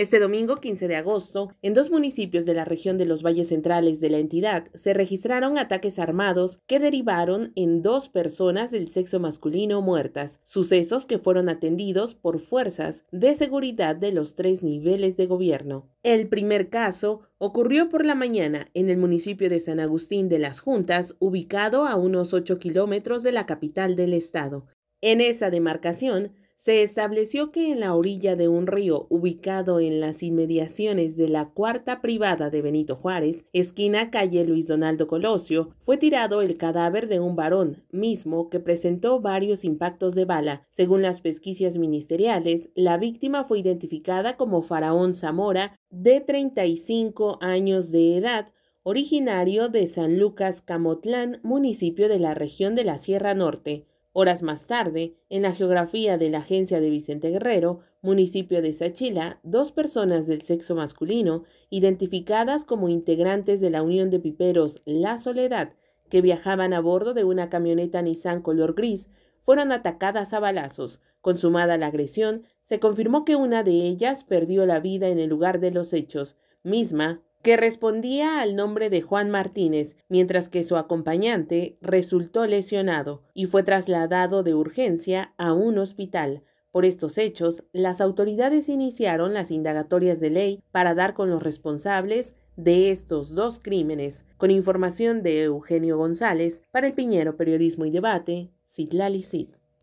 Este domingo 15 de agosto, en dos municipios de la región de los valles centrales de la entidad, se registraron ataques armados que derivaron en dos personas del sexo masculino muertas, sucesos que fueron atendidos por fuerzas de seguridad de los tres niveles de gobierno. El primer caso ocurrió por la mañana en el municipio de San Agustín de las Juntas, ubicado a unos 8 kilómetros de la capital del estado. En esa demarcación, se estableció que en la orilla de un río ubicado en las inmediaciones de la cuarta privada de Benito Juárez, esquina calle Luis Donaldo Colosio, fue tirado el cadáver de un varón, mismo que presentó varios impactos de bala. Según las pesquisas ministeriales, la víctima fue identificada como Faraón Zamora, de 35 años de edad, originario de San Lucas Camotlán, municipio de la región de la Sierra Norte. Horas más tarde, en la geografía de la agencia de Vicente Guerrero, municipio de Sachila, dos personas del sexo masculino, identificadas como integrantes de la Unión de Piperos La Soledad, que viajaban a bordo de una camioneta Nissan color gris, fueron atacadas a balazos. Consumada la agresión, se confirmó que una de ellas perdió la vida en el lugar de los hechos, misma que respondía al nombre de Juan Martínez, mientras que su acompañante resultó lesionado y fue trasladado de urgencia a un hospital. Por estos hechos, las autoridades iniciaron las indagatorias de ley para dar con los responsables de estos dos crímenes, con información de Eugenio González para el Piñero Periodismo y Debate, Citlali Cid.